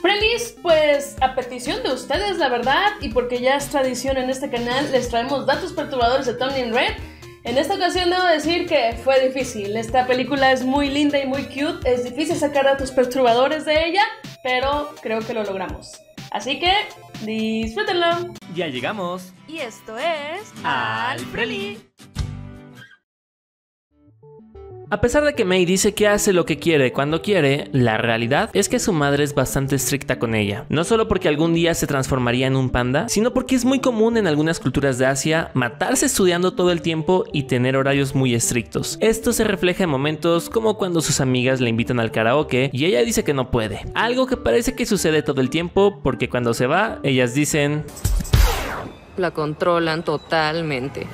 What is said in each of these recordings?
Prelis, pues a petición de ustedes, la verdad, y porque ya es tradición en este canal, les traemos datos perturbadores de Tony and Red. En esta ocasión debo decir que fue difícil. Esta película es muy linda y muy cute. Es difícil sacar datos perturbadores de ella, pero creo que lo logramos. Así que disfrútenlo. Ya llegamos. Y esto es Al Preli. A pesar de que Mei dice que hace lo que quiere cuando quiere, la realidad es que su madre es bastante estricta con ella. No solo porque algún día se transformaría en un panda, sino porque es muy común en algunas culturas de Asia matarse estudiando todo el tiempo y tener horarios muy estrictos. Esto se refleja en momentos como cuando sus amigas le invitan al karaoke y ella dice que no puede. Algo que parece que sucede todo el tiempo porque cuando se va, ellas dicen... La controlan totalmente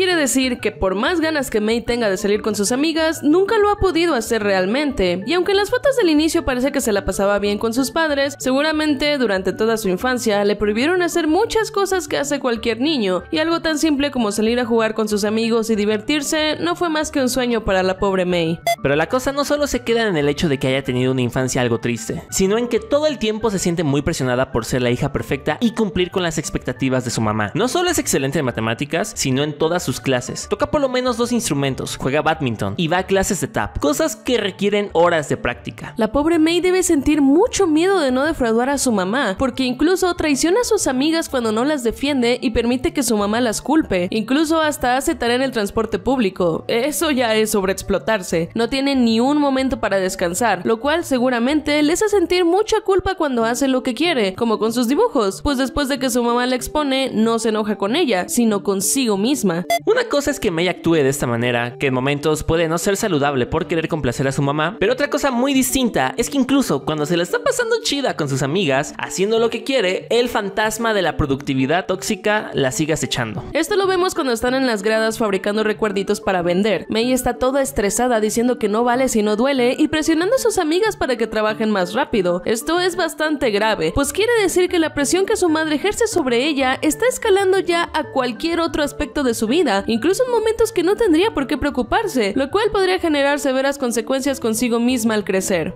quiere decir que por más ganas que May tenga de salir con sus amigas, nunca lo ha podido hacer realmente. Y aunque en las fotos del inicio parece que se la pasaba bien con sus padres, seguramente durante toda su infancia le prohibieron hacer muchas cosas que hace cualquier niño, y algo tan simple como salir a jugar con sus amigos y divertirse no fue más que un sueño para la pobre May. Pero la cosa no solo se queda en el hecho de que haya tenido una infancia algo triste, sino en que todo el tiempo se siente muy presionada por ser la hija perfecta y cumplir con las expectativas de su mamá. No solo es excelente en matemáticas, sino en todas sus clases. Toca por lo menos dos instrumentos, juega badminton y va a clases de tap, cosas que requieren horas de práctica. La pobre May debe sentir mucho miedo de no defraudar a su mamá, porque incluso traiciona a sus amigas cuando no las defiende y permite que su mamá las culpe. Incluso hasta hace tarea en el transporte público. Eso ya es sobreexplotarse. No tiene ni un momento para descansar, lo cual seguramente les hace sentir mucha culpa cuando hace lo que quiere, como con sus dibujos, pues después de que su mamá la expone, no se enoja con ella, sino consigo misma. Una cosa es que May actúe de esta manera, que en momentos puede no ser saludable por querer complacer a su mamá, pero otra cosa muy distinta es que incluso cuando se la está pasando chida con sus amigas, haciendo lo que quiere, el fantasma de la productividad tóxica la sigue acechando. Esto lo vemos cuando están en las gradas fabricando recuerditos para vender. May está toda estresada diciendo que no vale si no duele y presionando a sus amigas para que trabajen más rápido. Esto es bastante grave, pues quiere decir que la presión que su madre ejerce sobre ella está escalando ya a cualquier otro aspecto de su vida incluso en momentos que no tendría por qué preocuparse, lo cual podría generar severas consecuencias consigo misma al crecer.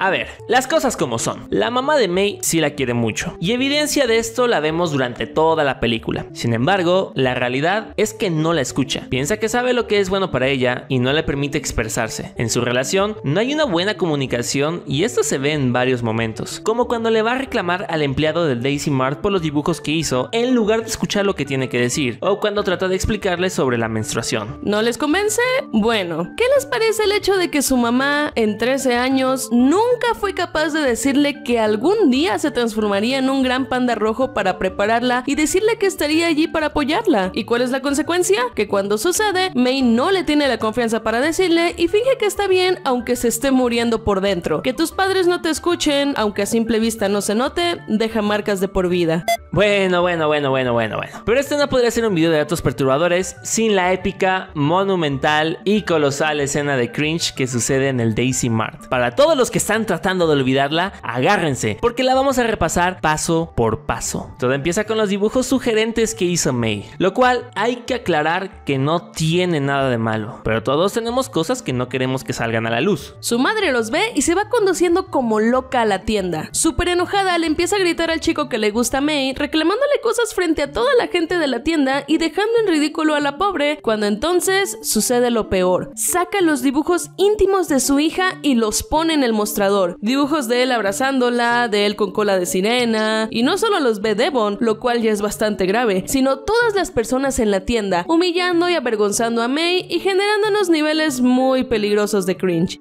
A ver, las cosas como son. La mamá de May sí la quiere mucho, y evidencia de esto la vemos durante toda la película. Sin embargo, la realidad es que no la escucha. Piensa que sabe lo que es bueno para ella y no le permite expresarse. En su relación no hay una buena comunicación y esto se ve en varios momentos, como cuando le va a reclamar al empleado del Daisy Mart por los dibujos que hizo en lugar de escuchar lo que tiene que decir, o cuando trata de explicarle sobre la menstruación. ¿No les convence? Bueno, ¿qué les parece el hecho de que su mamá en 13 años nunca nunca fue capaz de decirle que algún día se transformaría en un gran panda rojo para prepararla y decirle que estaría allí para apoyarla. ¿Y cuál es la consecuencia? Que cuando sucede, May no le tiene la confianza para decirle y finge que está bien aunque se esté muriendo por dentro. Que tus padres no te escuchen, aunque a simple vista no se note, deja marcas de por vida. Bueno, bueno, bueno, bueno, bueno, bueno. Pero este no podría ser un video de datos perturbadores sin la épica, monumental y colosal escena de cringe que sucede en el Daisy Mart. Para todos los que están tratando de olvidarla, agárrense, porque la vamos a repasar paso por paso. Todo empieza con los dibujos sugerentes que hizo May, lo cual hay que aclarar que no tiene nada de malo, pero todos tenemos cosas que no queremos que salgan a la luz. Su madre los ve y se va conduciendo como loca a la tienda. Súper enojada, le empieza a gritar al chico que le gusta a May, reclamándole cosas frente a toda la gente de la tienda y dejando en ridículo a la pobre, cuando entonces sucede lo peor. Saca los dibujos íntimos de su hija y los pone en el mostrador Dibujos de él abrazándola, de él con cola de sirena. Y no solo los ve Devon, lo cual ya es bastante grave, sino todas las personas en la tienda, humillando y avergonzando a May y generando unos niveles muy peligrosos de cringe.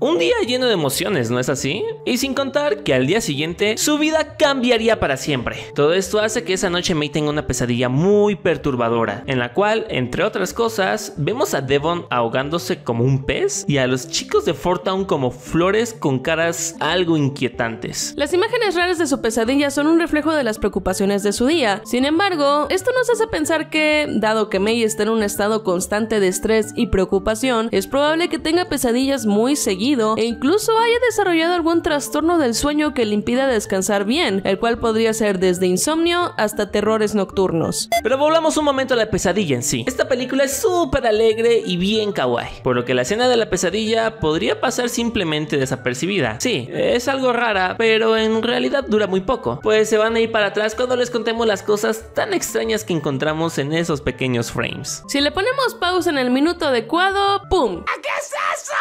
Un día lleno de emociones, ¿no es así? Y sin contar que al día siguiente su vida cambiaría para siempre. Todo esto hace que esa noche May tenga una pesadilla muy perturbadora, en la cual, entre otras cosas, vemos a Devon ahogándose como un pez y a los chicos de Fortown como flores con caras algo inquietantes. Las imágenes raras de su pesadilla son un reflejo de las preocupaciones de su día. Sin embargo, esto nos hace pensar que, dado que May está en un estado constante de estrés y preocupación, es probable que tenga pesadillas muy seguidas e incluso haya desarrollado algún trastorno del sueño que le impida descansar bien, el cual podría ser desde insomnio hasta terrores nocturnos. Pero volvamos un momento a la pesadilla en sí. Esta película es súper alegre y bien kawaii, por lo que la escena de la pesadilla podría pasar simplemente desapercibida. Sí, es algo rara, pero en realidad dura muy poco, pues se van a ir para atrás cuando les contemos las cosas tan extrañas que encontramos en esos pequeños frames. Si le ponemos pausa en el minuto adecuado, ¡pum! ¿A qué es eso?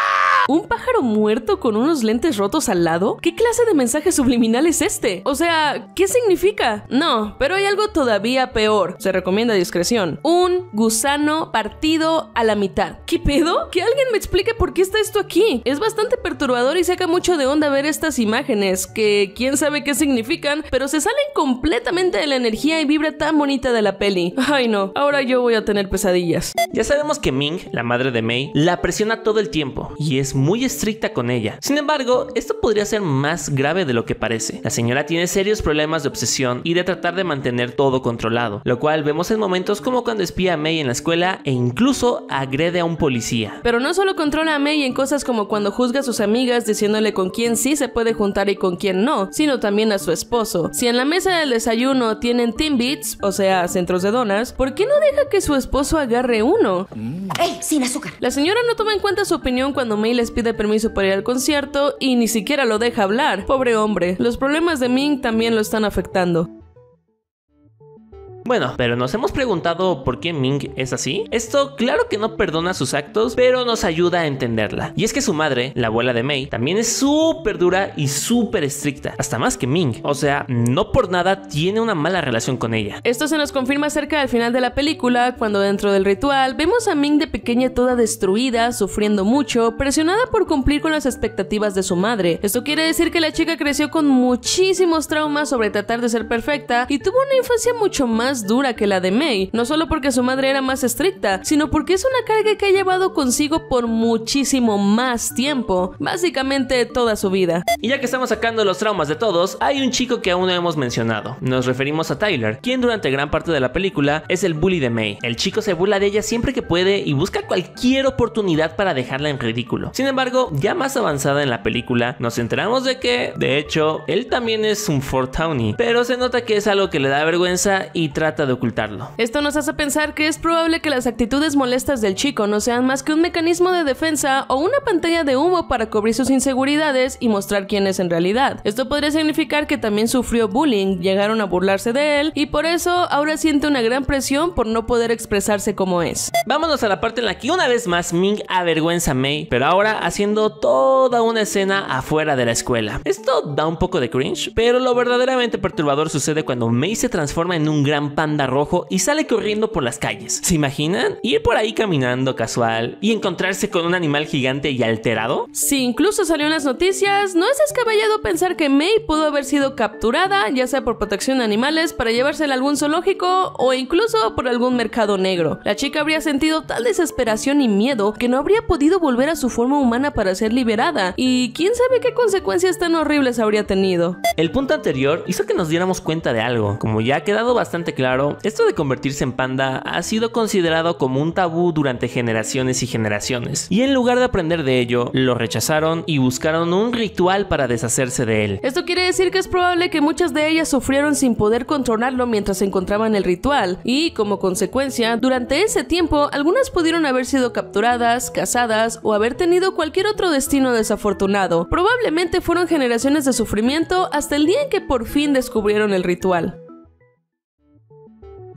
¿Un pájaro muerto con unos lentes rotos al lado? ¿Qué clase de mensaje subliminal es este? O sea, ¿qué significa? No, pero hay algo todavía peor. Se recomienda discreción. Un gusano partido a la mitad. ¿Qué pedo? Que alguien me explique por qué está esto aquí. Es bastante perturbador y saca mucho de onda ver estas imágenes, que quién sabe qué significan, pero se salen completamente de la energía y vibra tan bonita de la peli. Ay no, ahora yo voy a tener pesadillas. Ya sabemos que Ming, la madre de Mei, la presiona todo el tiempo y es muy estricta con ella. Sin embargo, esto podría ser más grave de lo que parece. La señora tiene serios problemas de obsesión y de tratar de mantener todo controlado, lo cual vemos en momentos como cuando espía a May en la escuela e incluso agrede a un policía. Pero no solo controla a May en cosas como cuando juzga a sus amigas diciéndole con quién sí se puede juntar y con quién no, sino también a su esposo. Si en la mesa del desayuno tienen Timbits, o sea, centros de donas, ¿por qué no deja que su esposo agarre uno? Mm. ¡Ey, sin azúcar! La señora no toma en cuenta su opinión cuando May le les pide permiso para ir al concierto y ni siquiera lo deja hablar. Pobre hombre, los problemas de Ming también lo están afectando. Bueno, pero nos hemos preguntado por qué Ming es así. Esto claro que no perdona sus actos, pero nos ayuda a entenderla. Y es que su madre, la abuela de Mei, también es súper dura y súper estricta, hasta más que Ming. O sea, no por nada tiene una mala relación con ella. Esto se nos confirma cerca del final de la película, cuando dentro del ritual vemos a Ming de pequeña toda destruida, sufriendo mucho, presionada por cumplir con las expectativas de su madre. Esto quiere decir que la chica creció con muchísimos traumas sobre tratar de ser perfecta y tuvo una infancia mucho más dura que la de May, no solo porque su madre era más estricta, sino porque es una carga que ha llevado consigo por muchísimo más tiempo, básicamente toda su vida. Y ya que estamos sacando los traumas de todos, hay un chico que aún no hemos mencionado. Nos referimos a Tyler, quien durante gran parte de la película es el bully de May. El chico se burla de ella siempre que puede y busca cualquier oportunidad para dejarla en ridículo. Sin embargo, ya más avanzada en la película, nos enteramos de que, de hecho, él también es un Fort Townie, pero se nota que es algo que le da vergüenza y trata de ocultarlo. Esto nos hace pensar que es probable que las actitudes molestas del chico no sean más que un mecanismo de defensa o una pantalla de humo para cubrir sus inseguridades y mostrar quién es en realidad. Esto podría significar que también sufrió bullying, llegaron a burlarse de él y por eso ahora siente una gran presión por no poder expresarse como es. Vámonos a la parte en la que una vez más Ming avergüenza a Mei, pero ahora haciendo toda una escena afuera de la escuela. Esto da un poco de cringe, pero lo verdaderamente perturbador sucede cuando Mei se transforma en un gran panda rojo y sale corriendo por las calles. ¿Se imaginan? Ir por ahí caminando casual y encontrarse con un animal gigante y alterado. Si incluso salió en las noticias, no es escaballado pensar que May pudo haber sido capturada, ya sea por protección de animales, para llevársela a algún zoológico o incluso por algún mercado negro. La chica habría sentido tal desesperación y miedo que no habría podido volver a su forma humana para ser liberada y quién sabe qué consecuencias tan horribles habría tenido. El punto anterior hizo que nos diéramos cuenta de algo, como ya ha quedado bastante claro claro, esto de convertirse en panda ha sido considerado como un tabú durante generaciones y generaciones, y en lugar de aprender de ello, lo rechazaron y buscaron un ritual para deshacerse de él. Esto quiere decir que es probable que muchas de ellas sufrieron sin poder controlarlo mientras encontraban el ritual, y como consecuencia, durante ese tiempo, algunas pudieron haber sido capturadas, casadas o haber tenido cualquier otro destino desafortunado. Probablemente fueron generaciones de sufrimiento hasta el día en que por fin descubrieron el ritual.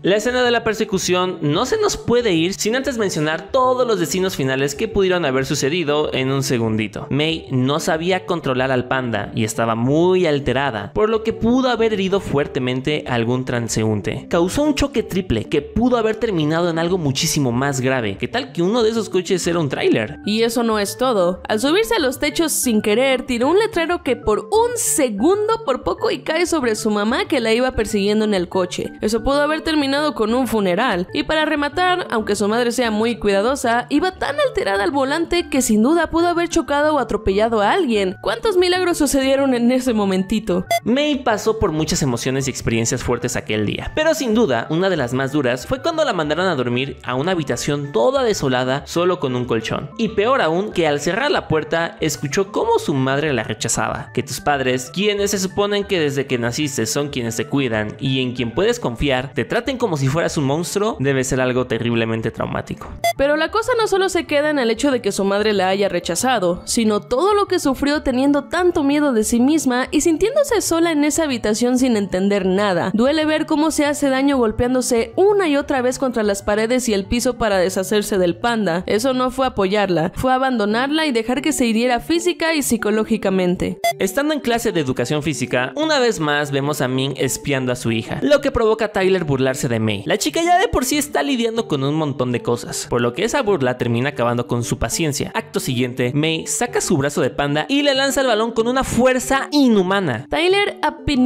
La escena de la persecución no se nos puede ir sin antes mencionar todos los destinos finales que pudieron haber sucedido en un segundito. May no sabía controlar al panda y estaba muy alterada, por lo que pudo haber herido fuertemente a algún transeúnte. Causó un choque triple que pudo haber terminado en algo muchísimo más grave, que tal que uno de esos coches era un tráiler. Y eso no es todo. Al subirse a los techos sin querer, tiró un letrero que por un segundo por poco y cae sobre su mamá que la iba persiguiendo en el coche. Eso pudo haber terminado con un funeral. Y para rematar, aunque su madre sea muy cuidadosa, iba tan alterada al volante que sin duda pudo haber chocado o atropellado a alguien. ¿Cuántos milagros sucedieron en ese momentito? May pasó por muchas emociones y experiencias fuertes aquel día, pero sin duda una de las más duras fue cuando la mandaron a dormir a una habitación toda desolada solo con un colchón. Y peor aún que al cerrar la puerta escuchó cómo su madre la rechazaba, que tus padres, quienes se suponen que desde que naciste son quienes te cuidan y en quien puedes confiar, te traten como como si fueras un monstruo debe ser algo terriblemente traumático. Pero la cosa no solo se queda en el hecho de que su madre la haya rechazado, sino todo lo que sufrió teniendo tanto miedo de sí misma y sintiéndose sola en esa habitación sin entender nada. Duele ver cómo se hace daño golpeándose una y otra vez contra las paredes y el piso para deshacerse del panda. Eso no fue apoyarla, fue abandonarla y dejar que se hiriera física y psicológicamente. Estando en clase de educación física, una vez más vemos a Min espiando a su hija, lo que provoca a Tyler burlarse de de May. La chica ya de por sí está lidiando con un montón de cosas, por lo que esa burla termina acabando con su paciencia. Acto siguiente, May saca su brazo de panda y le lanza el balón con una fuerza inhumana. Tyler apenas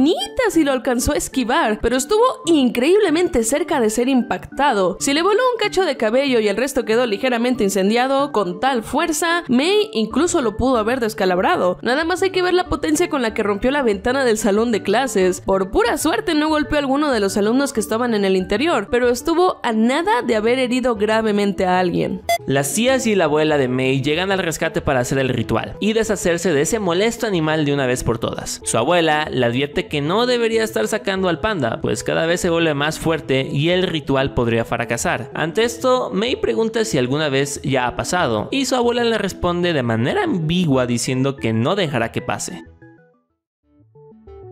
si lo alcanzó a esquivar, pero estuvo increíblemente cerca de ser impactado. Se le voló un cacho de cabello y el resto quedó ligeramente incendiado con tal fuerza, May incluso lo pudo haber descalabrado. Nada más hay que ver la potencia con la que rompió la ventana del salón de clases. Por pura suerte no golpeó a alguno de los alumnos que estaban en el interior, pero estuvo a nada de haber herido gravemente a alguien. Las tías y la abuela de May llegan al rescate para hacer el ritual y deshacerse de ese molesto animal de una vez por todas. Su abuela le advierte que no debería estar sacando al panda, pues cada vez se vuelve más fuerte y el ritual podría fracasar. Ante esto, May pregunta si alguna vez ya ha pasado y su abuela le responde de manera ambigua diciendo que no dejará que pase.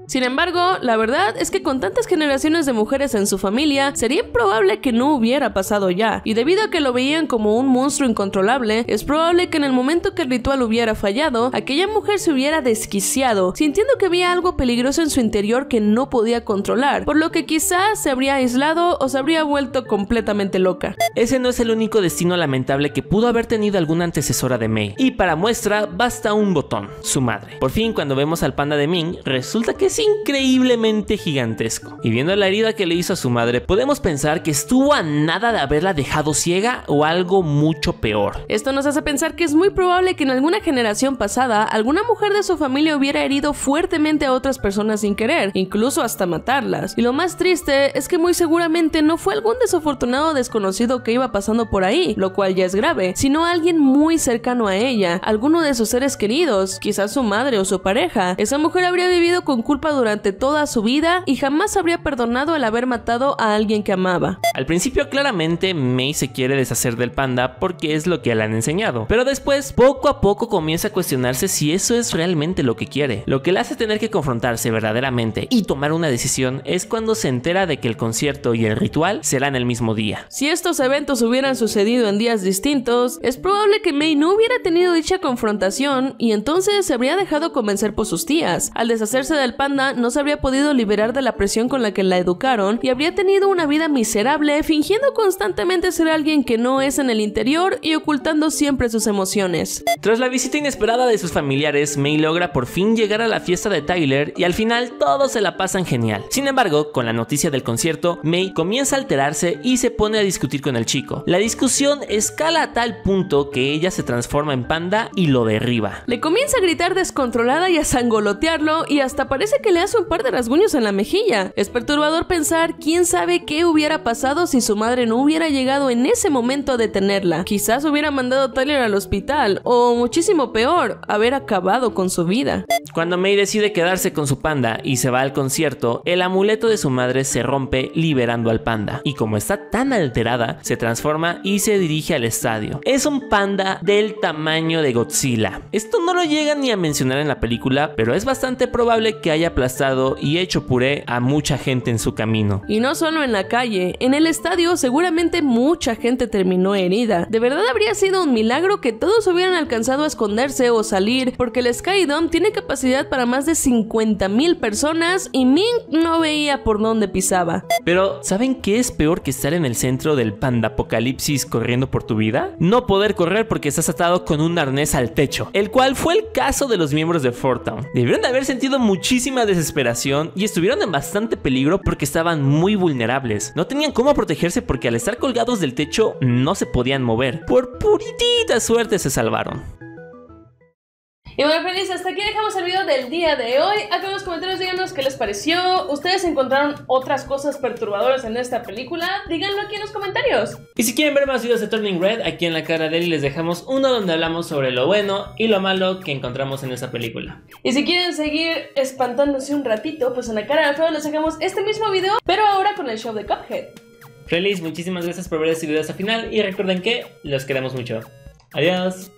Sin embargo, la verdad es que con tantas generaciones de mujeres en su familia, sería improbable que no hubiera pasado ya, y debido a que lo veían como un monstruo incontrolable, es probable que en el momento que el ritual hubiera fallado, aquella mujer se hubiera desquiciado, sintiendo que había algo peligroso en su interior que no podía controlar, por lo que quizás se habría aislado o se habría vuelto completamente loca. Ese no es el único destino lamentable que pudo haber tenido alguna antecesora de Mei, y para muestra basta un botón, su madre. Por fin, cuando vemos al panda de Ming, resulta que increíblemente gigantesco. Y viendo la herida que le hizo a su madre, podemos pensar que estuvo a nada de haberla dejado ciega o algo mucho peor. Esto nos hace pensar que es muy probable que en alguna generación pasada alguna mujer de su familia hubiera herido fuertemente a otras personas sin querer, incluso hasta matarlas. Y lo más triste es que muy seguramente no fue algún desafortunado desconocido que iba pasando por ahí, lo cual ya es grave, sino alguien muy cercano a ella, alguno de sus seres queridos, quizás su madre o su pareja. Esa mujer habría vivido con culpa durante toda su vida y jamás habría perdonado el haber matado a alguien que amaba. Al principio claramente Mei se quiere deshacer del panda porque es lo que le han enseñado, pero después poco a poco comienza a cuestionarse si eso es realmente lo que quiere. Lo que le hace tener que confrontarse verdaderamente y tomar una decisión es cuando se entera de que el concierto y el ritual serán el mismo día. Si estos eventos hubieran sucedido en días distintos, es probable que Mei no hubiera tenido dicha confrontación y entonces se habría dejado convencer por sus tías. Al deshacerse del panda no se habría podido liberar de la presión con la que la educaron y habría tenido una vida miserable, fingiendo constantemente ser alguien que no es en el interior y ocultando siempre sus emociones. Tras la visita inesperada de sus familiares, May logra por fin llegar a la fiesta de Tyler y al final todos se la pasan genial. Sin embargo, con la noticia del concierto, May comienza a alterarse y se pone a discutir con el chico. La discusión escala a tal punto que ella se transforma en panda y lo derriba. Le comienza a gritar descontrolada y a sangolotearlo y hasta parece que le hace un par de rasguños en la mejilla. Es perturbador pensar quién sabe qué hubiera pasado si su madre no hubiera llegado en ese momento a detenerla. Quizás hubiera mandado a Tyler al hospital, o muchísimo peor, haber acabado con su vida. Cuando May decide quedarse con su panda y se va al concierto, el amuleto de su madre se rompe liberando al panda. Y como está tan alterada, se transforma y se dirige al estadio. Es un panda del tamaño de Godzilla. Esto no lo llega ni a mencionar en la película, pero es bastante probable que haya y hecho puré a mucha gente en su camino. Y no solo en la calle, en el estadio seguramente mucha gente terminó herida. De verdad habría sido un milagro que todos hubieran alcanzado a esconderse o salir, porque el Sky tiene capacidad para más de 50 mil personas y Mink no veía por dónde pisaba. Pero, ¿saben qué es peor que estar en el centro del pandapocalipsis corriendo por tu vida? No poder correr porque estás atado con un arnés al techo, el cual fue el caso de los miembros de Fortown. Debieron de haber sentido muchísimas desesperación y estuvieron en bastante peligro porque estaban muy vulnerables. No tenían cómo protegerse porque al estar colgados del techo no se podían mover. Por puritita suerte se salvaron. Y bueno, feliz, hasta aquí dejamos el video del día de hoy. Acá en los comentarios díganos qué les pareció. ¿Ustedes encontraron otras cosas perturbadoras en esta película? Díganlo aquí en los comentarios. Y si quieren ver más videos de Turning Red, aquí en la cara de él les dejamos uno donde hablamos sobre lo bueno y lo malo que encontramos en esta película. Y si quieren seguir espantándose un ratito, pues en la cara de Alfredo les dejamos este mismo video, pero ahora con el show de Cuphead. Feliz, muchísimas gracias por ver este video hasta el final y recuerden que los queremos mucho. Adiós.